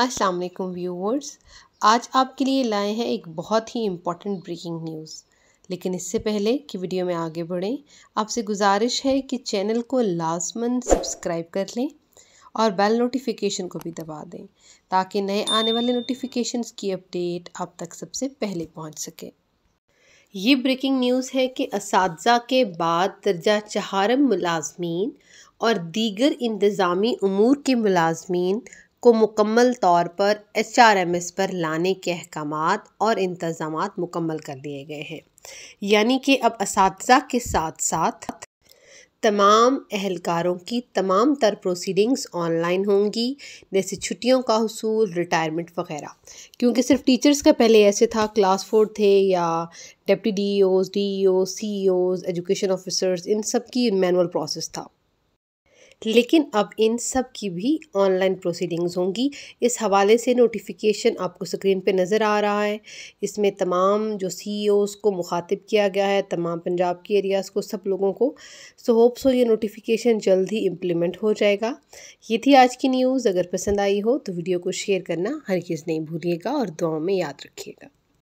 अस्सलाम वालेकुम व्यूवर्स आज आपके लिए लाए हैं एक बहुत ही इम्पॉर्टेंट ब्रेकिंग न्यूज़ लेकिन इससे पहले कि वीडियो में आगे बढ़ें आपसे गुजारिश है कि चैनल को लाजमन सब्सक्राइब कर लें और बेल नोटिफिकेशन को भी दबा दें ताकि नए आने वाले नोटिफिकेशंस की अपडेट आप तक सबसे पहले पहुंच सके ये ब्रेकिंग न्यूज़ है कि इस के बाद दर्जा चहारम मुलाजमीन और दीगर इंतज़ामी अमूर के मुलाजमीन को मुकम्मल तौर पर एच आर एम एस पर लाने के अहकाम और इंतज़ाम मुकम्मल कर दिए गए हैं यानी कि अब इस के साथ साथ तमाम अहलकारों की तमाम तर प्रोसीडिंग्स ऑनलाइन होंगी जैसे छुट्टियों का हसूल रिटायरमेंट वगैरह क्योंकि सिर्फ टीचर्स का पहले ऐसे था क्लास फोर थे या deputy D O's D E O C O's education officers in सब की मैनुअल प्रोसेस था लेकिन अब इन सब की भी ऑनलाइन प्रोसीडिंग्स होंगी इस हवाले से नोटिफिकेशन आपको स्क्रीन पे नज़र आ रहा है इसमें तमाम जो सीईओस को मुखातिब किया गया है तमाम पंजाब के एरियाज़ को सब लोगों को सो होप सो ये नोटिफिकेशन जल्द ही इम्प्लीमेंट हो जाएगा ये थी आज की न्यूज़ अगर पसंद आई हो तो वीडियो को शेयर करना हर चीज़ नहीं भूलिएगा और दुआओं में याद रखिएगा